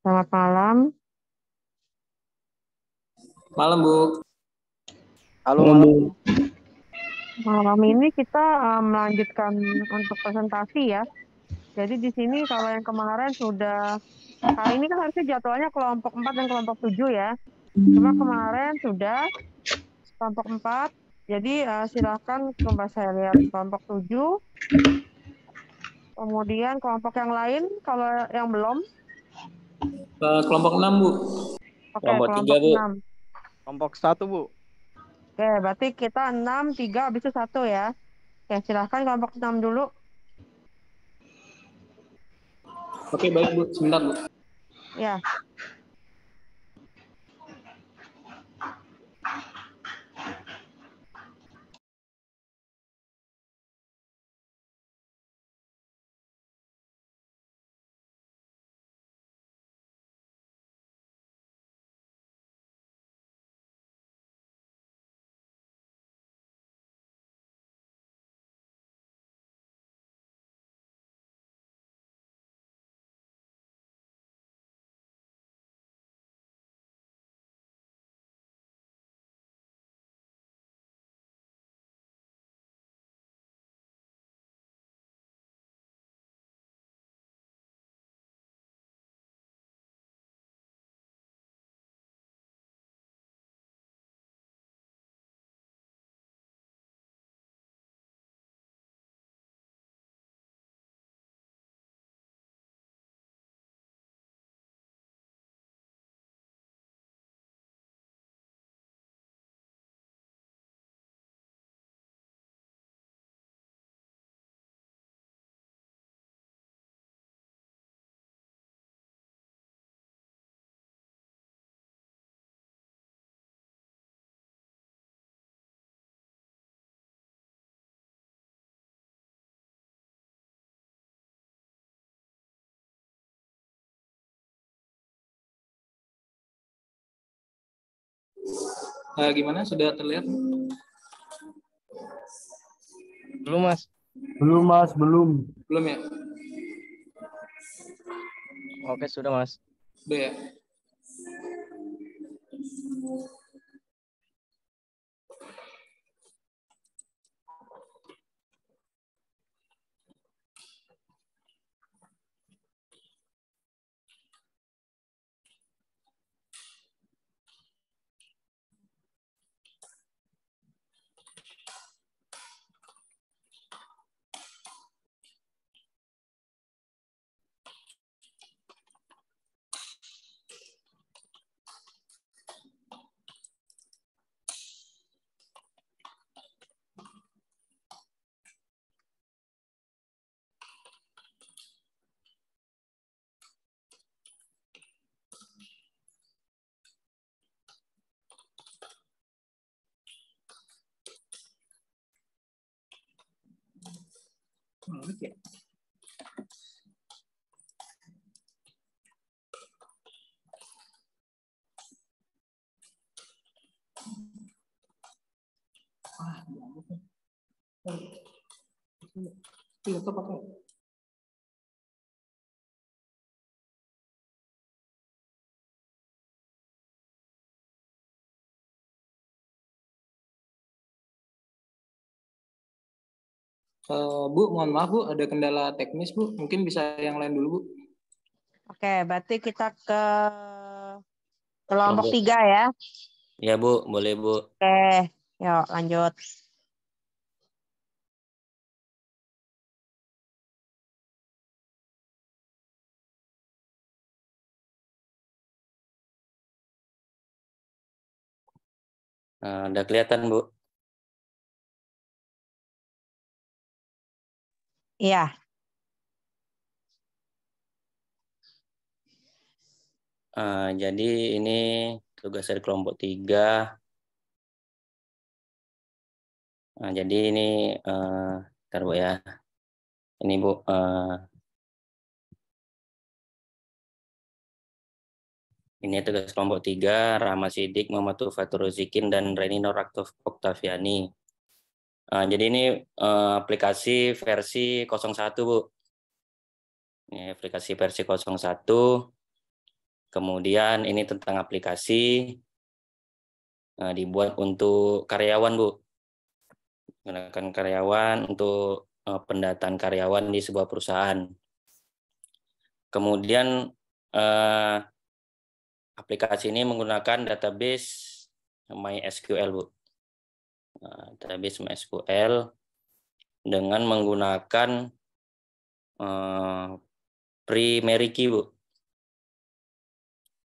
Selamat malam. Malam, Bu. Halo, malam. Malam ini kita uh, melanjutkan untuk presentasi ya. Jadi di sini kalau yang kemarin sudah kali ini kan harusnya jadwalnya kelompok 4 dan kelompok 7 ya. Cuma kemarin sudah kelompok 4. Jadi uh, eh, silahkan coba saya lihat kelompok 7. Kemudian kelompok yang lain kalau yang belum Uh, kelompok 6, Bu. Oke, kelompok, kelompok 3, Bu. 6. Kelompok 1, Bu. Oke, berarti kita 6, 3, habis itu 1 ya. Oke, silahkan kelompok 6 dulu. Oke, baik, Bu. Sebentar, Bu. Ya. uh, gimana sudah terlihat belum mas belum mas belum belum ya oke sudah mas sudah ya Eh, bu, mohon maaf Bu, ada kendala teknis Bu. Mungkin bisa yang lain dulu Bu. Oke, berarti kita ke kelompok tiga ya. Ya Bu, boleh Bu. Oke, yuk lanjut. Nah, eh, udah kelihatan Bu. Iya. Uh, jadi ini tugas dari kelompok tiga. Nah, jadi ini uh, bu ya. Ini bu. Uh, ini tugas kelompok tiga Rama Sidik, Muhammad Tufatur Zikin, dan Reni Norak Oktaviani. Uh, jadi ini uh, aplikasi versi 01, Bu. Ini aplikasi versi 01. Kemudian ini tentang aplikasi uh, dibuat untuk karyawan, Bu. Gunakan karyawan untuk uh, pendataan karyawan di sebuah perusahaan. Kemudian uh, aplikasi ini menggunakan database MySQL, Bu terlebih nah, database MySQL dengan menggunakan eh, primary key, Bu.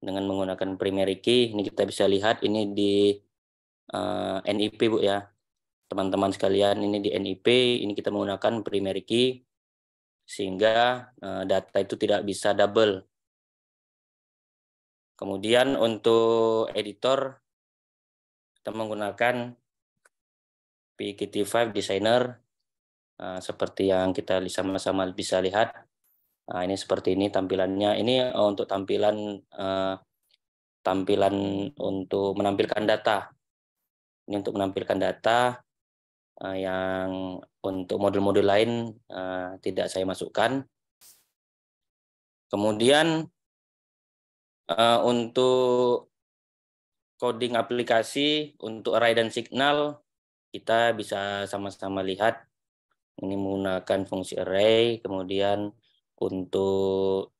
Dengan menggunakan primary key, ini kita bisa lihat ini di eh, NIP, Bu ya. Teman-teman sekalian, ini di NIP, ini kita menggunakan primary key sehingga eh, data itu tidak bisa double. Kemudian untuk editor kita menggunakan PKT5 designer uh, seperti yang kita sama-sama bisa lihat. Nah, ini seperti ini tampilannya. Ini eh, untuk tampilan uh, tampilan untuk menampilkan data. Ini untuk menampilkan data uh, yang untuk modul-modul lain uh, tidak saya masukkan. Kemudian uh, untuk coding aplikasi untuk array dan signal kita bisa sama-sama lihat ini menggunakan fungsi array, kemudian untuk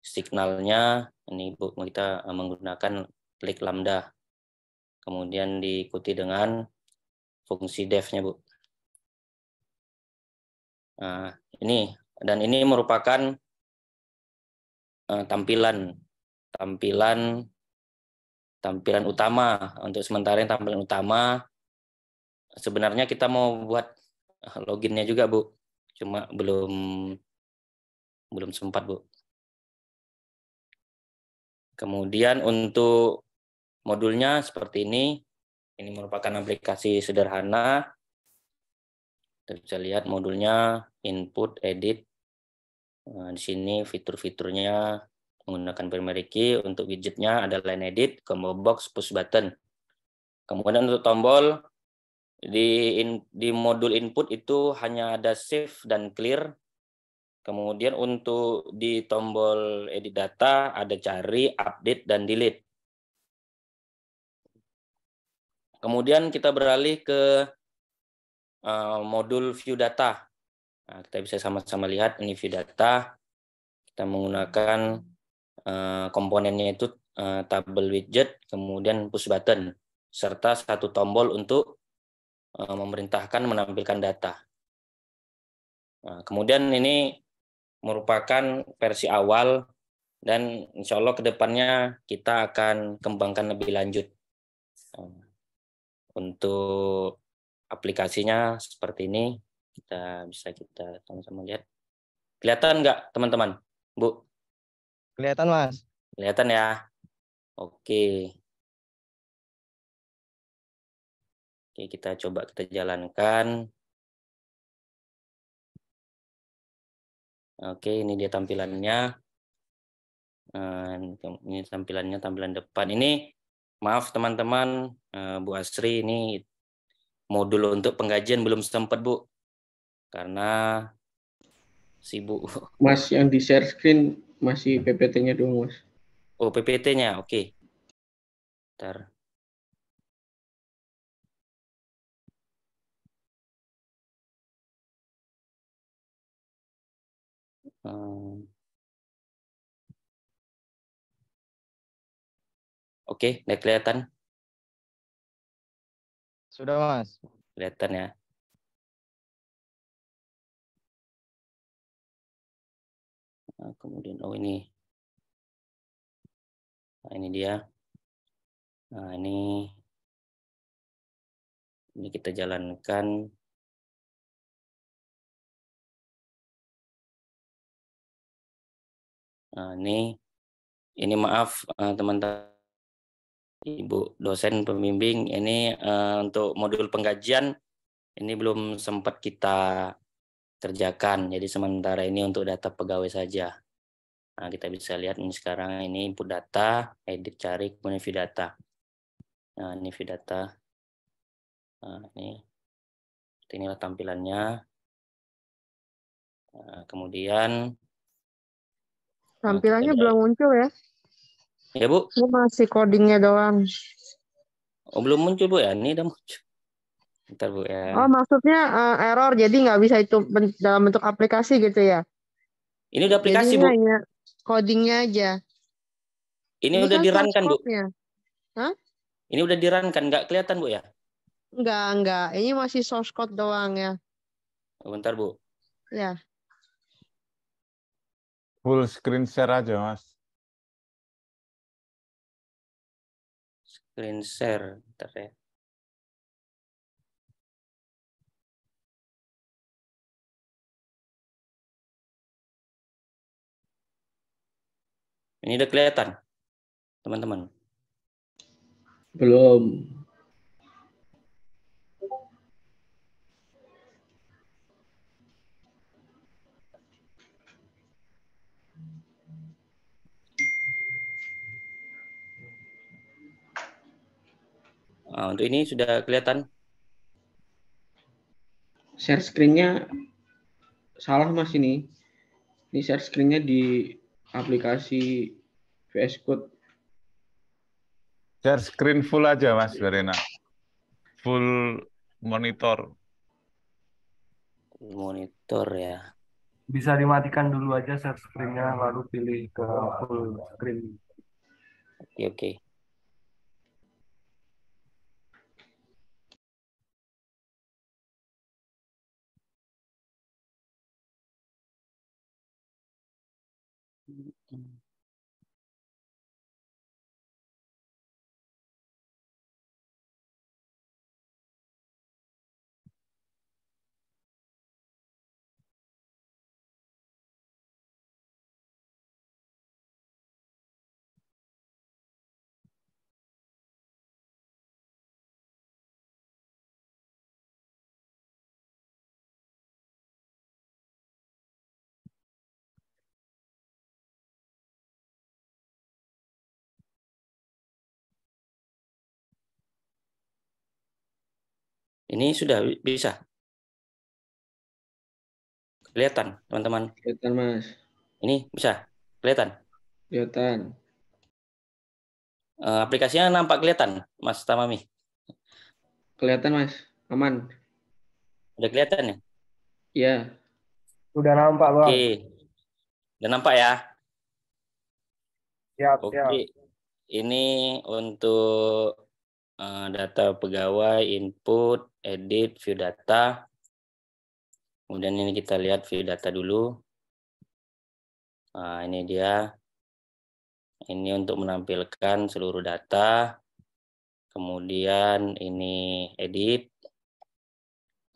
signalnya ini kita eh, menggunakan klik lambda. Kemudian diikuti dengan fungsi def-nya, Bu. Nah, ini dan ini merupakan eh, tampilan tampilan tampilan utama untuk sementara yang tampilan utama Sebenarnya kita mau buat eh, loginnya juga, Bu. Cuma belum belum sempat, Bu. Kemudian untuk modulnya seperti ini. Ini merupakan aplikasi sederhana. Kita bisa lihat modulnya input, edit. Nah, di sini fitur-fiturnya menggunakan primary key. Untuk widgetnya ada line edit, combo box, push button. Kemudian untuk tombol, di in, di modul input itu hanya ada save dan clear. Kemudian untuk di tombol edit data ada cari, update dan delete. Kemudian kita beralih ke uh, modul view data. Nah, kita bisa sama-sama lihat ini view data. Kita menggunakan uh, komponennya itu uh, tabel widget, kemudian push button, serta satu tombol untuk Eh, memerintahkan menampilkan data. Nah, kemudian ini merupakan versi awal dan insya Allah kedepannya kita akan kembangkan lebih lanjut eh, untuk aplikasinya seperti ini kita bisa kita sama-sama lihat kelihatan nggak teman-teman bu kelihatan mas kelihatan ya oke Oke, kita coba kita jalankan. Oke, ini dia tampilannya. Ini tampilannya, tampilan depan. Ini, maaf teman-teman, eh, Bu Asri, ini modul untuk penggajian belum sempat, Bu. Karena sibuk. Mas, yang di share screen masih PPT-nya dong, Mas. Oh, PPT-nya, oke. Ntar. Oke, okay, udah kelihatan? Sudah, Mas. Kelihatan ya. Nah, kemudian, oh ini. Nah, ini dia. Nah, ini. Ini kita jalankan Nah, ini ini maaf eh, teman-teman Ibu dosen pembimbing ini eh, untuk modul pengkajian ini belum sempat kita kerjakan. Jadi sementara ini untuk data pegawai saja. Nah, kita bisa lihat ini sekarang ini input data, edit cari kemudian view data. Nah, ini view data. Nah, ini inilah tampilannya. Nah, kemudian Tampilannya belum muncul ya? Ya Bu? Ini masih codingnya doang. Oh belum muncul Bu ya? Ini udah muncul. Bentar Bu ya. Oh maksudnya uh, error jadi nggak bisa itu dalam bentuk aplikasi gitu ya? Ini udah aplikasi jadi Bu. Hanya codingnya aja. Ini, ini udah kan dirankan Bu. Hah? Ini udah dirankan nggak kelihatan Bu ya? Enggak, enggak. Ini masih source code doang ya. Bentar Bu. Ya. Full screen share aja, Mas. Screen share, ntar ya. Ini udah kelihatan, teman-teman? Belum. Nah, untuk ini sudah kelihatan. Share screen-nya salah mas ini. Ini share screen-nya di aplikasi VS Code. Share screen full aja mas Verena. Full monitor. Monitor ya. Bisa dimatikan dulu aja share screen-nya lalu pilih ke full screen. Oke, oke. Ini sudah bisa. Kelihatan, teman-teman. Kelihatan, Mas. Ini bisa. Kelihatan. Kelihatan. Eh, aplikasinya nampak kelihatan, Mas Tamami. Kelihatan, Mas. Aman. Udah kelihatan ya? Iya. Udah nampak, Bang. Oke. Udah nampak ya? Siap, Oke. Ini untuk Eh, data pegawai, input, edit, view data. Kemudian ini kita lihat view data dulu. Nah, ini dia. Ini untuk menampilkan seluruh data. Kemudian ini edit.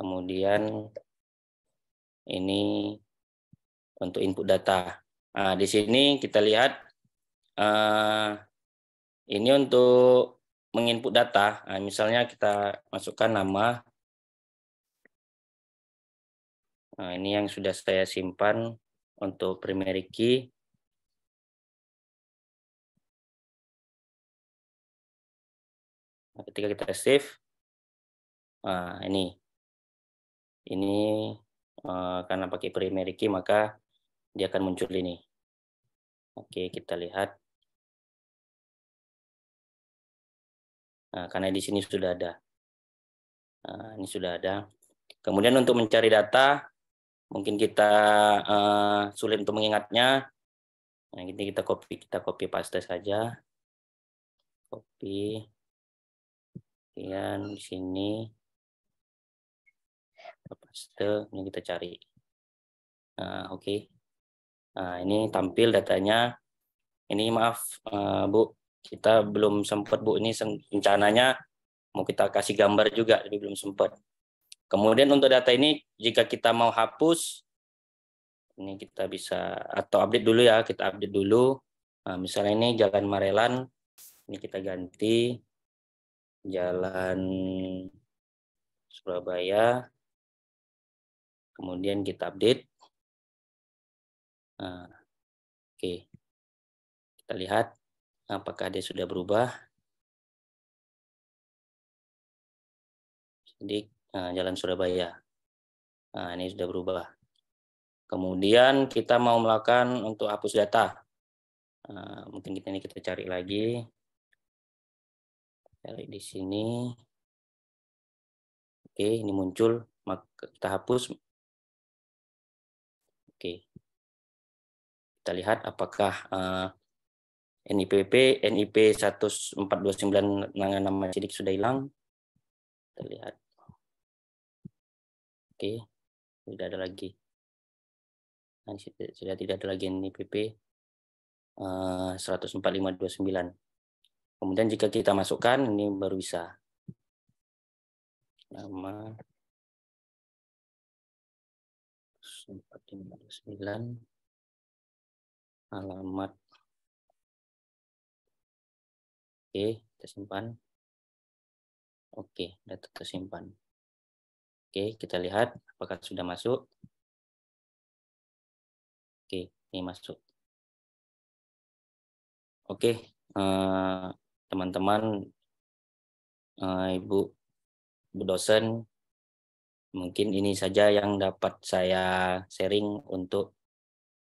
Kemudian ini untuk input data. Nah, di sini kita lihat uh, ini untuk menginput data. Nah, misalnya kita masukkan nama. Nah, ini yang sudah saya simpan untuk primary key. Nah, ketika kita save, nah, ini, ini uh, karena pakai primary key maka dia akan muncul ini. Oke, kita lihat. Ah, karena di sini sudah ada. Ah, ini sudah ada. Kemudian untuk mencari data, mungkin kita ah, sulit untuk mengingatnya. Nah, ini kita copy, kita copy paste saja. Copy. Kemudian di sini paste, ini kita cari. Nah, oke. Okay. Nah, ini tampil datanya. Ini maaf, Bu, kita belum sempat Bu ini rencananya mau kita kasih gambar juga jadi belum sempat. Kemudian untuk data ini jika kita mau hapus ini kita bisa atau update dulu ya, kita update dulu. Nah, misalnya ini Jalan Marelan ini kita ganti Jalan Surabaya. Kemudian kita update. Nah, oke. Kita lihat apakah dia sudah berubah. Jadi eh, Jalan Surabaya. Nah, ini sudah berubah. Kemudian kita mau melakukan untuk hapus data. Nah, mungkin kita ini kita cari lagi. Cari di sini. Oke, ini muncul. kita hapus. Oke. Kita lihat apakah uh, NIPP, NIP 1429 nama sidik sudah hilang. Terlihat. Oke, tidak ada lagi. Nah, sudah tidak ada lagi NIPP uh, 14529. Kemudian jika kita masukkan, ini baru bisa. Nama 14529 alamat Oke, kita simpan. Oke, data tersimpan. Oke, kita lihat apakah sudah masuk. Oke, ini masuk. Oke, eh, teman-teman, Ibu, eh, Ibu dosen, mungkin ini saja yang dapat saya sharing untuk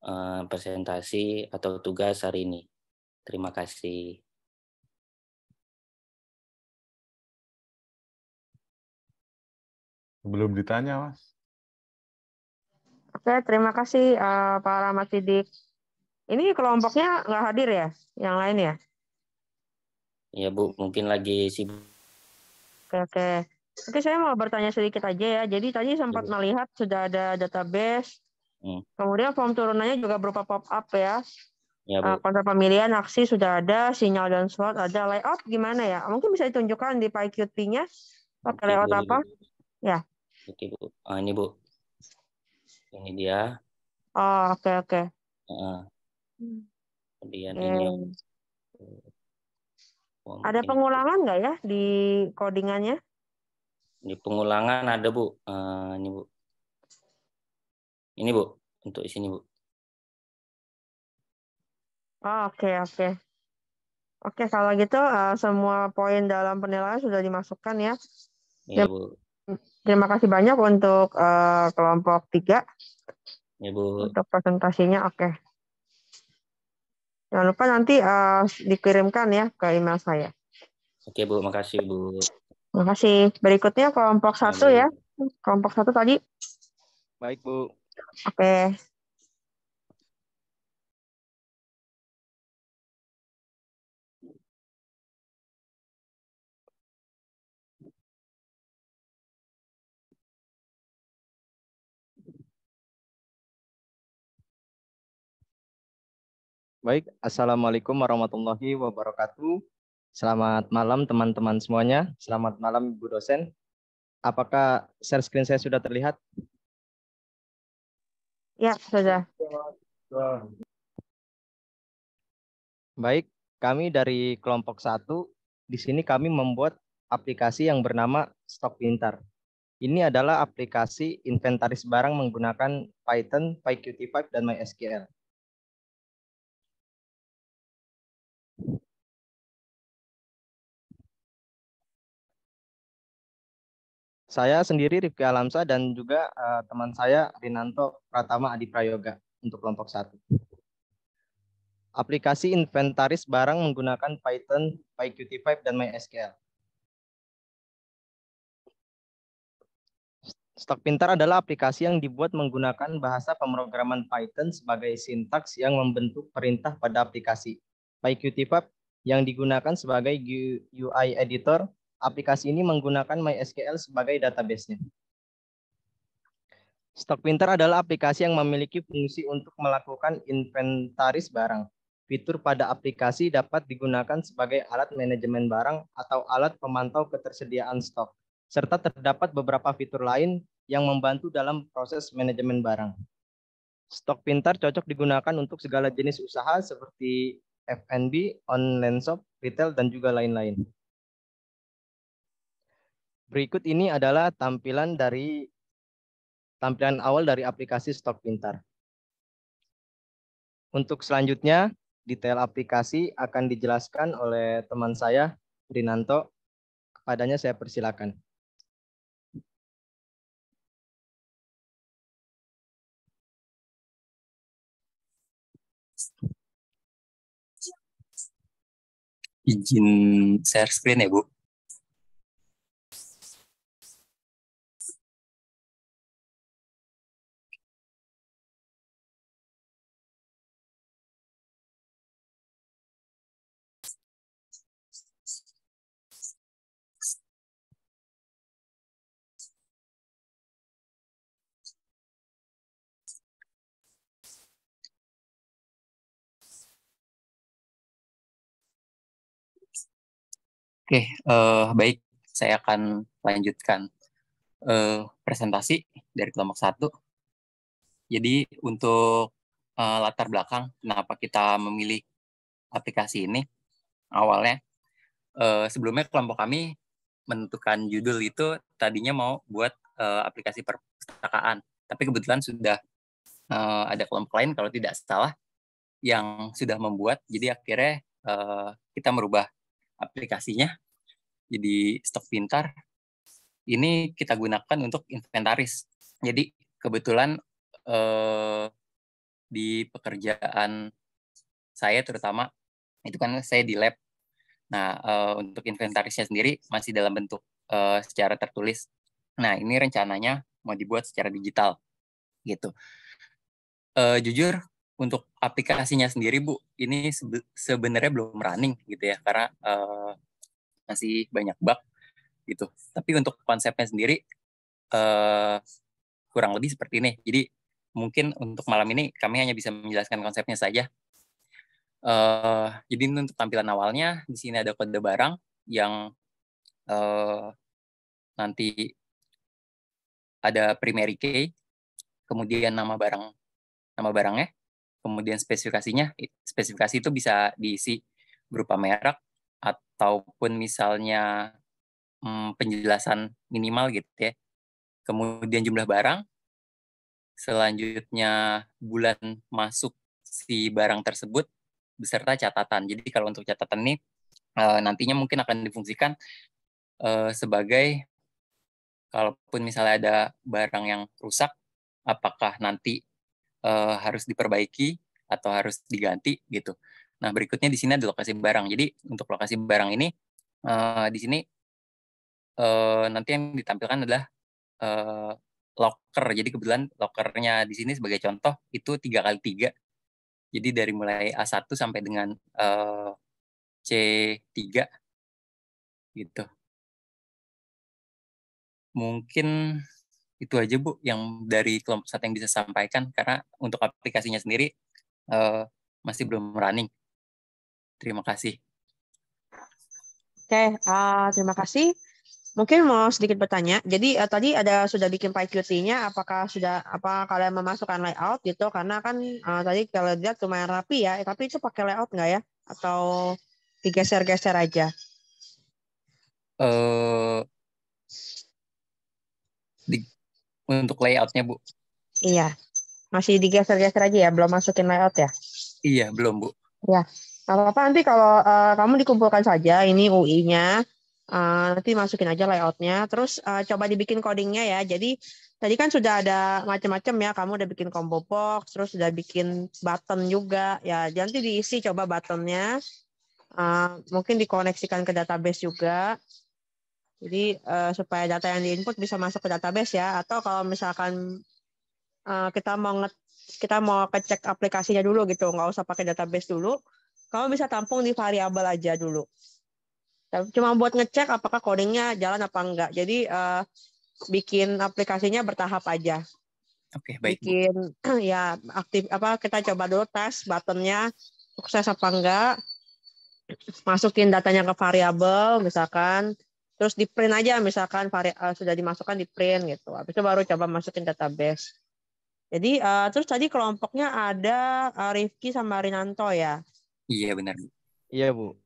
eh, presentasi atau tugas hari ini. Terima kasih. Belum ditanya, Mas. Oke, terima kasih uh, Pak Rahmat Sidik. Ini kelompoknya nggak hadir ya, yang lain ya? Iya Bu, mungkin lagi sibuk. Oke, oke. Oke, saya mau bertanya sedikit aja ya. Jadi tadi sempat iya, melihat sudah ada database, hmm. kemudian form turunannya juga berupa pop-up ya. Ya, Bu. Eh, Kontra pemilihan, aksi sudah ada, sinyal dan slot ada, layout gimana ya? Mungkin bisa ditunjukkan di PyQt-nya, pakai layout apa? Ya. Oke bu, ah, ini bu, ini dia. Oh oke okay, oke. Okay. Nah, kemudian okay. ini. Oh, ada ini. pengulangan nggak ya di codingannya? Di pengulangan ada bu, uh, ini bu, ini bu, untuk di sini bu. Oh, oke okay, oke. Okay. Oke, okay, kalau gitu uh, semua poin dalam penilaian sudah dimasukkan ya. Iya, Bu. Terima kasih banyak untuk uh, kelompok tiga. Ya, Bu. Untuk presentasinya, oke. Okay. Jangan lupa nanti uh, dikirimkan ya ke email saya. Oke, Bu. Makasih, Bu. Makasih. Berikutnya kelompok satu ya. Kelompok satu tadi. Baik, Bu. Oke. Okay. Baik, Assalamualaikum warahmatullahi wabarakatuh. Selamat malam teman-teman semuanya. Selamat malam Ibu dosen. Apakah share screen saya sudah terlihat? Ya, sudah. Baik, kami dari kelompok satu di sini kami membuat aplikasi yang bernama Stok Pintar. Ini adalah aplikasi inventaris barang menggunakan Python, PyQt5, dan MySQL. Saya sendiri Rifki Alamsa dan juga uh, teman saya Rinanto Pratama Adi Prayoga untuk kelompok satu. Aplikasi inventaris barang menggunakan Python, PyQt5, dan MySQL. Stok Pintar adalah aplikasi yang dibuat menggunakan bahasa pemrograman Python sebagai sintaks yang membentuk perintah pada aplikasi. PyQt5 yang digunakan sebagai UI editor Aplikasi ini menggunakan MySQL sebagai database-nya. Stockpinter adalah aplikasi yang memiliki fungsi untuk melakukan inventaris barang. Fitur pada aplikasi dapat digunakan sebagai alat manajemen barang atau alat pemantau ketersediaan stok, serta terdapat beberapa fitur lain yang membantu dalam proses manajemen barang. Stockpinter cocok digunakan untuk segala jenis usaha seperti F&B, online shop, retail, dan juga lain-lain. Berikut ini adalah tampilan dari tampilan awal dari aplikasi Stok Pintar. Untuk selanjutnya, detail aplikasi akan dijelaskan oleh teman saya, Rinanto. Kepadanya saya persilakan. Izin share screen ya, Bu. Oke, uh, baik. Saya akan lanjutkan uh, presentasi dari kelompok satu. Jadi untuk uh, latar belakang kenapa kita memilih aplikasi ini awalnya uh, sebelumnya kelompok kami menentukan judul itu tadinya mau buat uh, aplikasi perpustakaan, tapi kebetulan sudah uh, ada kelompok lain kalau tidak salah yang sudah membuat, jadi akhirnya uh, kita merubah aplikasinya jadi stok pintar ini kita gunakan untuk inventaris jadi kebetulan eh, di pekerjaan saya terutama itu kan saya di lab nah eh, untuk inventarisnya sendiri masih dalam bentuk eh, secara tertulis nah ini rencananya mau dibuat secara digital gitu eh, jujur untuk aplikasinya sendiri Bu, ini sebenarnya belum running gitu ya karena uh, masih banyak bug gitu. Tapi untuk konsepnya sendiri uh, kurang lebih seperti ini. Jadi mungkin untuk malam ini kami hanya bisa menjelaskan konsepnya saja. Uh, jadi untuk tampilan awalnya di sini ada kode barang yang uh, nanti ada primary key, kemudian nama barang nama barangnya, kemudian spesifikasinya spesifikasi itu bisa diisi berupa merek ataupun misalnya hmm, penjelasan minimal gitu ya kemudian jumlah barang selanjutnya bulan masuk si barang tersebut beserta catatan jadi kalau untuk catatan ini eh, nantinya mungkin akan difungsikan eh, sebagai kalaupun misalnya ada barang yang rusak apakah nanti uh, harus diperbaiki atau harus diganti gitu. Nah berikutnya di sini ada lokasi barang. Jadi untuk lokasi barang ini uh, di sini uh, nanti yang ditampilkan adalah uh, locker. Jadi kebetulan lockernya di sini sebagai contoh itu tiga kali tiga. Jadi dari mulai A1 sampai dengan uh, C3 gitu. Mungkin itu aja bu yang dari kelompok satu yang bisa sampaikan karena untuk aplikasinya sendiri uh, masih belum running. Terima kasih. Oke, okay, uh, eh, terima kasih. Mungkin mau sedikit bertanya. Jadi uh, tadi ada sudah bikin PyQt-nya, apakah sudah apa kalian memasukkan layout gitu? Karena kan uh, tadi kalau lihat lumayan rapi ya, tapi itu pakai layout nggak ya? Atau digeser-geser aja? uh, di, untuk layoutnya Bu. Iya, masih digeser-geser aja ya, belum masukin layout ya? Iya, belum Bu. Iya, apa-apa nanti kalau uh, kamu dikumpulkan saja ini UI-nya, Uh, eh, nanti masukin aja layoutnya, terus uh, coba dibikin codingnya ya. Jadi tadi kan sudah ada macam-macam ya. Kamu udah bikin combo box, terus sudah bikin button juga ya. Nanti diisi coba buttonnya, uh, mungkin dikoneksikan ke database juga. Jadi uh, supaya data yang diinput bisa masuk ke database ya. Atau kalau misalkan uh, kita mau kita mau kecek aplikasinya dulu gitu, nggak usah pakai database dulu. Kamu bisa tampung di variabel aja dulu. Cuma buat ngecek apakah codingnya jalan apa enggak. Jadi uh, bikin aplikasinya bertahap aja. Oke, okay, baik. Bikin ya aktif apa kita coba dulu tes buttonnya sukses apa enggak. Masukin datanya ke variabel misalkan terus di print aja misalkan variable eh, sudah dimasukkan di print gitu habis itu baru coba masukin database jadi uh, terus tadi kelompoknya ada uh, Rifki sama Rinanto ya iya benar iya bu oke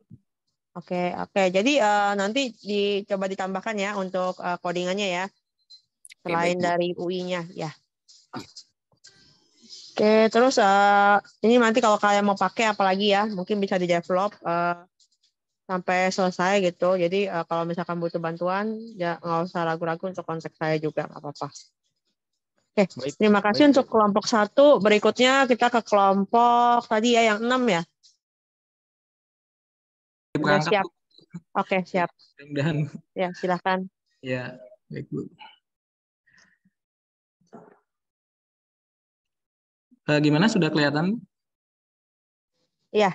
okay, oke okay. jadi uh, nanti dicoba ditambahkan ya untuk uh, codingannya ya selain okay, dari UI-nya ya iya. Oke, terus uh, ini nanti kalau kalian mau pakai apalagi ya, mungkin bisa di develop uh, sampai selesai gitu. Jadi uh, kalau misalkan butuh bantuan, ya nggak usah ragu-ragu untuk kontak saya juga, nggak apa-apa. Oke, baik, terima kasih baik. untuk kelompok satu. Berikutnya kita ke kelompok tadi ya yang enam ya. Udah, siap. Oke, siap. Mudah-mudahan. Ya, silahkan. Ya, baik Bu. Uh, gimana sudah kelihatan? Iya,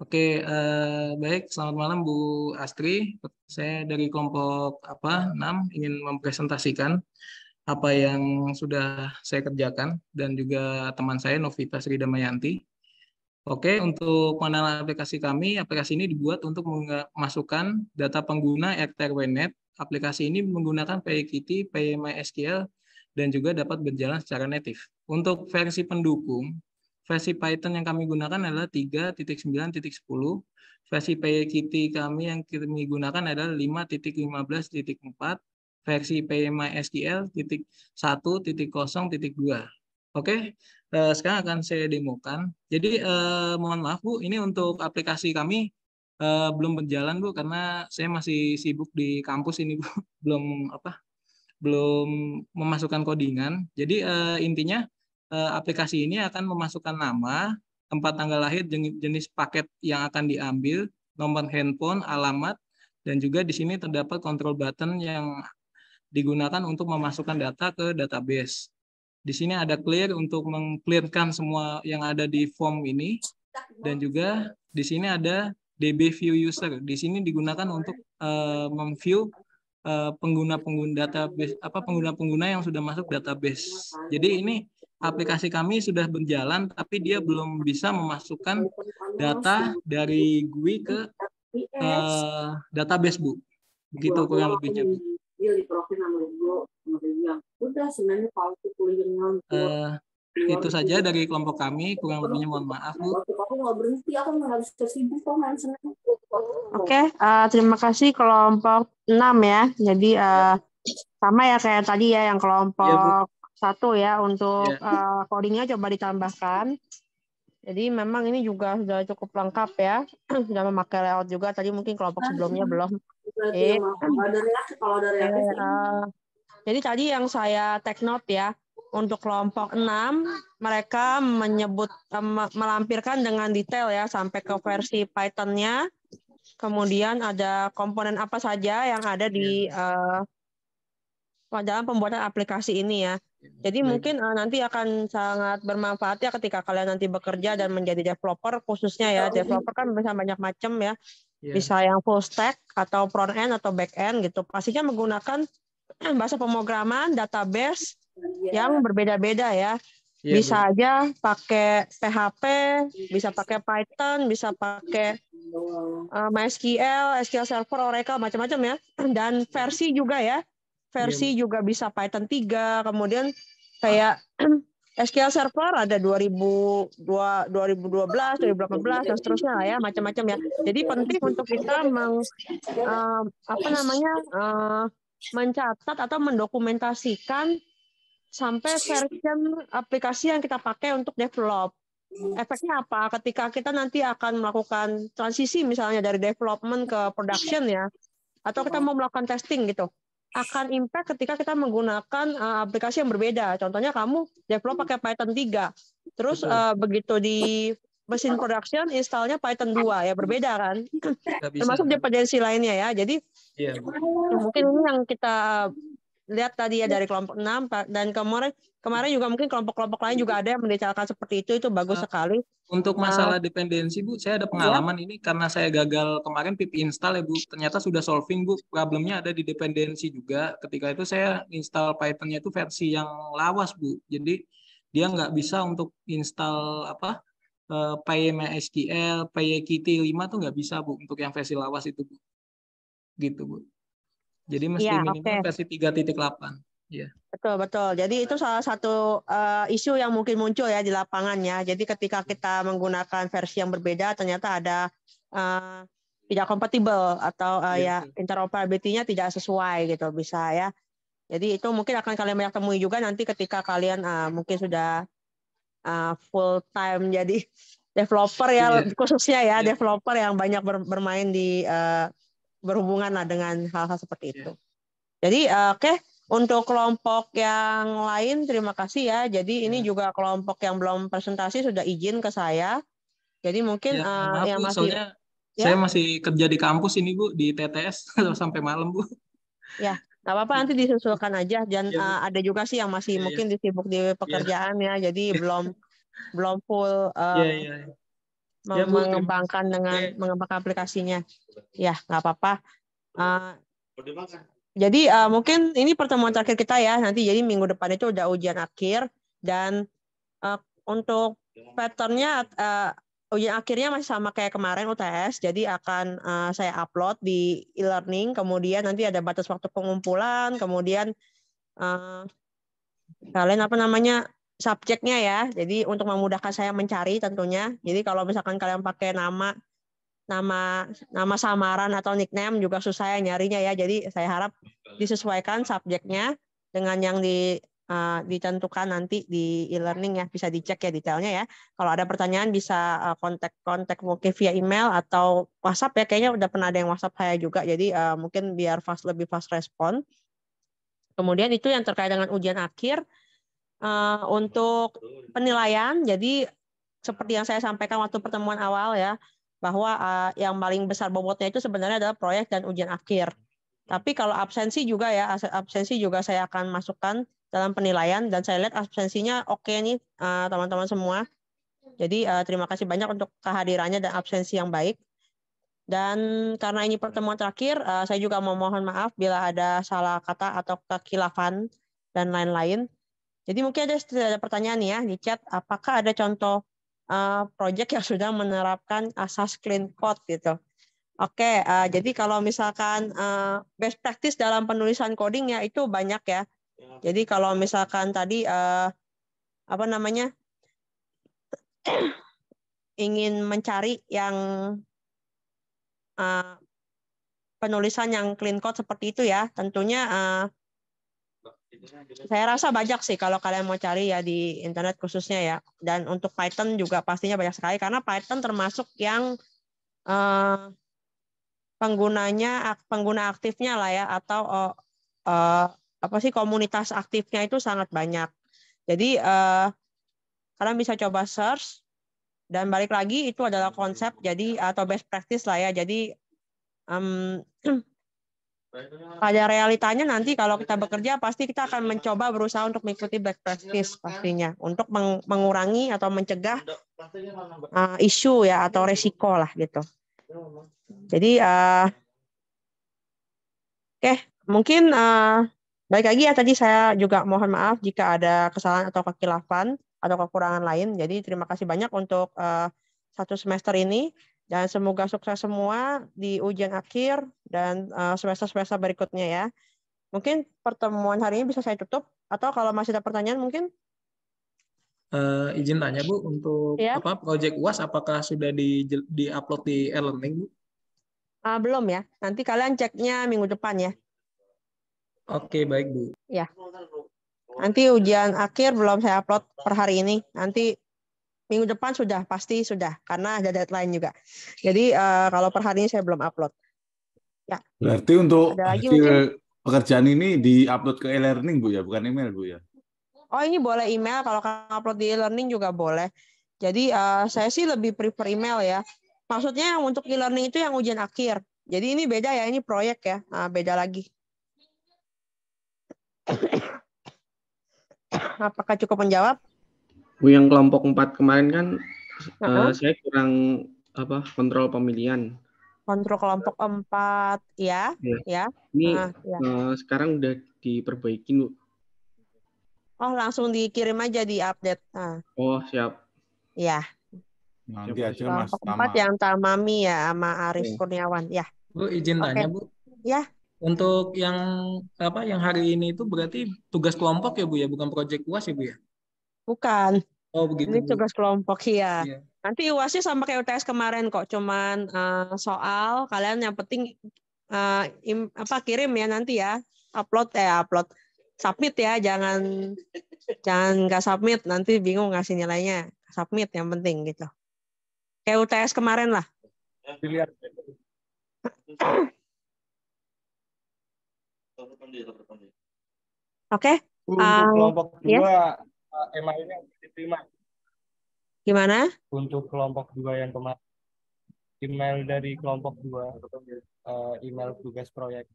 Oke, eh, baik. Selamat malam Bu Astri. Saya dari kelompok apa 6 ingin mempresentasikan apa yang sudah saya kerjakan dan juga teman saya Novita Sri Damayanti. Oke, untuk panel aplikasi kami, aplikasi ini dibuat untuk memasukkan data pengguna RTRWNet. Aplikasi ini menggunakan PyKit, PyMySQL, dan juga dapat berjalan secara native. Untuk versi pendukung, Versi Python yang kami gunakan adalah 3.9.10. Versi PyKit kami yang kami gunakan adalah 5.15.4. Versi PyMySQL titik 1.0.2. Oke, eh, sekarang akan saya demokan. Jadi eh, mohon maaf Bu, ini untuk aplikasi kami eh, belum berjalan Bu karena saya masih sibuk di kampus ini Bu, belum apa, belum memasukkan codingan. Jadi eh, intinya Eh, aplikasi ini akan memasukkan nama, tempat tanggal lahir, jenis paket yang akan diambil, nomor handphone, alamat, dan juga di sini terdapat kontrol button yang digunakan untuk memasukkan data ke database. Di sini ada clear untuk mengclearkan semua yang ada di form ini dan juga di sini ada DB view user. Di sini digunakan untuk uh, memview eh, pengguna-pengguna database apa pengguna-pengguna yang sudah masuk database. Jadi ini aplikasi kami sudah berjalan, tapi dia belum bisa memasukkan data dari GUI ke uh, database, Bu. Begitu kurang lebihnya, Bu. Uh, itu saja dari kelompok kami, kurang lebihnya mohon maaf, Bu. Oke, okay, uh, eh, terima kasih kelompok 6 ya. Jadi uh, sama ya kayak tadi ya yang iya, kelompok satu ya untuk yeah. Iya. uh, codingnya coba ditambahkan. Jadi memang ini juga sudah cukup lengkap ya, sudah memakai layout juga. Tadi mungkin kelompok sebelumnya belum. Iya. Iya, eh. jadi tadi yang saya take note ya, untuk kelompok 6 mereka menyebut eh, melampirkan dengan detail ya sampai ke versi Python-nya. Kemudian ada komponen apa saja yang ada di uh, dalam pembuatan aplikasi ini ya. Iya. Jadi mungkin uh, nanti akan sangat bermanfaat ya ketika kalian nanti bekerja dan menjadi developer khususnya ya. Oh, iya. Developer kan bisa banyak macam ya. Iya. Bisa yang full stack atau front end atau back end gitu. Pastinya menggunakan eh, bahasa pemrograman, database yang berbeda-beda ya. bisa aja pakai PHP, bisa pakai Python, bisa pakai uh, MySQL, SQL Server, Oracle macam-macam ya. Dan versi juga ya versi yeah. juga bisa Python 3, kemudian kayak SQL Server ada 2002, 2012, 2018 dan seterusnya lah ya macam-macam ya. Jadi penting untuk kita meng, uh, apa namanya uh, mencatat atau mendokumentasikan sampai version aplikasi yang kita pakai untuk develop. Efeknya apa? Ketika kita nanti akan melakukan transisi misalnya dari development ke production ya, atau kita mau melakukan testing gitu akan impact ketika kita menggunakan uh, aplikasi yang berbeda. Contohnya kamu develop pakai Python 3, terus uh, begitu di mesin production installnya Python 2 ya berbeda kan. Termasuk dependensi lainnya ya. Jadi ya, mungkin ini yang kita lihat tadi ya iya. dari kelompok 6 dan kemarin kemarin juga mungkin kelompok-kelompok lain juga ada yang mendetailkan seperti itu itu bagus ah. sekali. Untuk ah. masalah uh, dependensi Bu, saya ada iya. pengalaman ya? ini karena saya gagal kemarin pip install ya Bu. Ternyata sudah solving Bu, problemnya ada di dependensi juga. Ketika itu saya install Python-nya itu versi yang lawas Bu. Jadi dia nggak bisa untuk install apa? Eh, PyMSQL, PyKit 5 tuh nggak bisa Bu untuk yang versi lawas itu Bu. Gitu Bu. Jadi mesti ya, minimal okay. versi 3.8. Iya. Betul betul. Jadi itu salah satu uh, isu yang mungkin muncul ya di lapangan ya. Jadi ketika hmm. kita menggunakan versi yang berbeda ternyata ada uh, tidak kompatibel atau uh, ya, ya interoperability-nya tidak sesuai gitu bisa ya. Jadi itu mungkin akan kalian banyak temui juga nanti ketika kalian uh, mungkin sudah uh, full time jadi developer ya yeah. khususnya ya yeah. developer yang banyak bermain di uh, berhubungan lah dengan hal-hal seperti iya. itu. Jadi eh, oke okay. untuk kelompok yang lain terima kasih ya. Jadi ini iya. juga kelompok yang belum presentasi sudah izin ke saya. Jadi mungkin ya, uh, yang masih ya? saya masih kerja di kampus ini Bu di TTS sampai malam Bu. Ya, nggak apa-apa nanti disusulkan aja dan ya, uh, ada juga sih yang masih ya, mungkin ya. disibuk di pekerjaan ya. ya jadi belum belum full uh, ya, ya, ya. Ya, mengembangkan dengan mengembangkan aplikasinya. Ya, nggak apa-apa. Uh, jadi uh, mungkin ini pertemuan terakhir kita ya. Nanti jadi minggu depan itu udah ujian akhir dan uh, untuk patternnya uh, ujian akhirnya masih sama kayak kemarin UTS. Jadi akan uh, saya upload di e-learning. Kemudian nanti ada batas waktu pengumpulan. Kemudian uh, kalian apa namanya subjeknya ya. Jadi untuk memudahkan saya mencari tentunya. Jadi kalau misalkan kalian pakai nama nama nama samaran atau nickname juga susah ya nyarinya ya. Jadi saya harap disesuaikan subjeknya dengan yang di uh, ditentukan nanti di e-learning ya bisa dicek ya detailnya ya. Kalau ada pertanyaan bisa kontak-kontak eh, uh, mungkin via email atau WhatsApp ya. Kayaknya udah pernah ada yang WhatsApp saya juga. Jadi uh, mungkin biar fast lebih fast respon. Kemudian itu yang terkait dengan ujian akhir Eh, untuk penilaian. Jadi seperti yang saya sampaikan waktu pertemuan awal ya, bahwa eh, yang paling besar bobotnya itu sebenarnya adalah proyek dan ujian akhir. Tapi kalau absensi juga ya, absensi juga saya akan masukkan dalam penilaian dan saya lihat absensinya oke nih eh, teman-teman semua. Jadi terima kasih banyak untuk kehadirannya dan absensi yang baik. Dan karena ini pertemuan terakhir, saya juga mohon maaf bila ada salah kata atau kekilafan dan lain-lain. Jadi mungkin ada, ada pertanyaan nih ya di chat, apakah ada contoh uh, project yang sudah menerapkan asas clean code gitu? Oke, uh, jadi kalau misalkan uh, best practice dalam penulisan coding ya itu banyak ya. ya. Jadi kalau misalkan tadi uh, apa namanya ingin mencari yang uh, penulisan yang clean code seperti itu ya, tentunya uh, saya rasa banyak sih kalau kalian mau cari ya di internet khususnya ya. Dan untuk Python juga pastinya banyak sekali karena Python termasuk yang eh, penggunanya pengguna aktifnya lah ya atau eh, eh, apa sih komunitas aktifnya itu sangat banyak. Jadi kalian bisa coba search dan balik lagi itu adalah konsep jadi atau best practice lah ya. Jadi pada realitanya nanti kalau kita bekerja pasti kita akan mencoba berusaha untuk mengikuti best practice pastinya untuk mengurangi atau mencegah uh, isu ya atau resiko lah gitu. Jadi uh, oke okay, mungkin uh, baik lagi ya tadi saya juga mohon maaf jika ada kesalahan atau kekilafan atau kekurangan lain. Jadi terima kasih banyak untuk uh, satu semester ini. Dan semoga sukses semua di ujian akhir dan eh, semester-semester berikutnya ya. Mungkin pertemuan hari ini bisa saya tutup atau kalau masih ada pertanyaan mungkin uh, izin tanya Bu untuk ya? apa proyek UAS apakah sudah di di-upload di e-learning Bu? Uh, belum ya. Nanti kalian ceknya minggu depan ya. Oke, okay, baik Bu. Ya. Nanti ujian akhir belum saya upload per hari ini. Nanti minggu depan sudah pasti sudah karena ada deadline juga. Jadi uh, kalau per hari ini saya belum upload. Ya. Berarti untuk pekerjaan ini di upload ke e-learning Bu ya, bukan email Bu ya? Oh ini boleh email kalau upload di e-learning juga boleh. Jadi uh, saya sih lebih prefer email ya. Maksudnya untuk e-learning itu yang ujian akhir. Jadi ini beda ya, ini proyek ya, nah, beda lagi. Apakah cukup menjawab? bu yang kelompok 4 kemarin kan uh eh, -huh. uh, saya kurang apa kontrol pemilihan. Kontrol kelompok 4 ya, ya. ya. Ini uh, ya. sekarang udah diperbaiki, Bu. Oh, langsung dikirim aja di update. Nah. Oh, siap. Iya. ya Nanti aja Mas Tempat yang Tamami ya sama aris iya. Kurniawan, ya. Bu izin okay. tanya, Bu. Ya. Untuk yang apa yang hari ini itu berarti tugas kelompok ya, Bu ya, bukan proyek UAS ya, Bu ya? Bukan. Oh begitu. Ini tugas kelompok ya iya. Nanti UASnya sama kayak UTS kemarin kok, cuman uh, soal kalian yang penting uh, im, apa kirim ya nanti ya, upload ya upload, submit ya, jangan jangan nggak submit nanti bingung ngasih nilainya. Submit yang penting gitu. Kayak UTS kemarin lah. Dilihat. Oke. Okay. Untuk um, kelompok iya. dua, yeah EMA eh, ini diterima. Gimana? Untuk kelompok dua yang kemarin. Email dari kelompok dua, eh, email tugas proyek.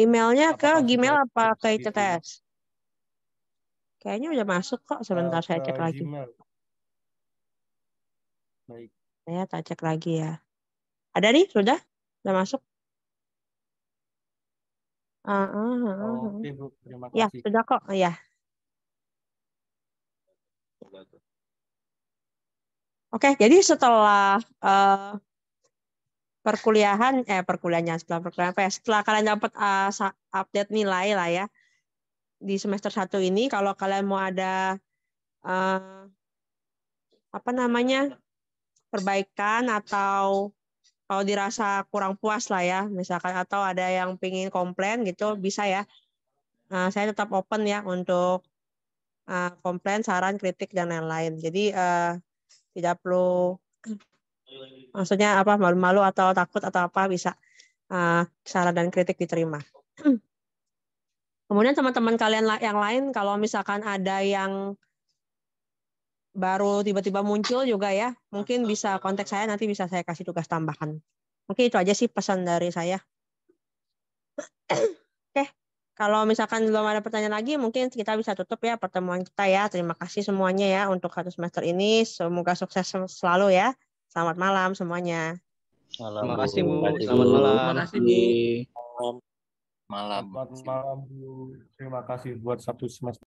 Emailnya Apakah ke Gmail apa ke ITTS? Kayaknya udah masuk kok. Sebentar saya cek lagi. Gmail. Baik. Saya tak cek lagi ya. Ada nih, sudah? Sudah masuk? Oh, ya, sudah kok. Ya. Oke, jadi setelah uh, perkuliahan eh perkuliahannya setelah perkuliahan apa ya? Setelah kalian dapat uh, update nilai lah ya di semester satu ini kalau kalian mau ada uh, apa namanya? perbaikan atau kalau dirasa kurang puas lah ya misalkan atau ada yang pingin komplain gitu bisa ya Nah, saya tetap open ya untuk uh, komplain saran kritik dan lain-lain jadi uh, tidak perlu maksudnya apa malu-malu atau takut atau apa bisa uh, saran dan kritik diterima kemudian teman-teman kalian yang lain kalau misalkan ada yang baru tiba-tiba muncul juga ya, mungkin bisa kontak saya nanti bisa saya kasih tugas tambahan. Mungkin itu aja sih pesan dari saya. Oke, kalau misalkan belum ada pertanyaan lagi, mungkin kita bisa tutup ya pertemuan kita ya. Terima kasih semuanya ya untuk satu semester ini. Semoga sukses selalu ya. Selamat malam semuanya. Malam, Terima kasih Bu. Selamat malam. Terima kasih Bu. Malam. Selamat malam Bu. Terima kasih buat satu semester.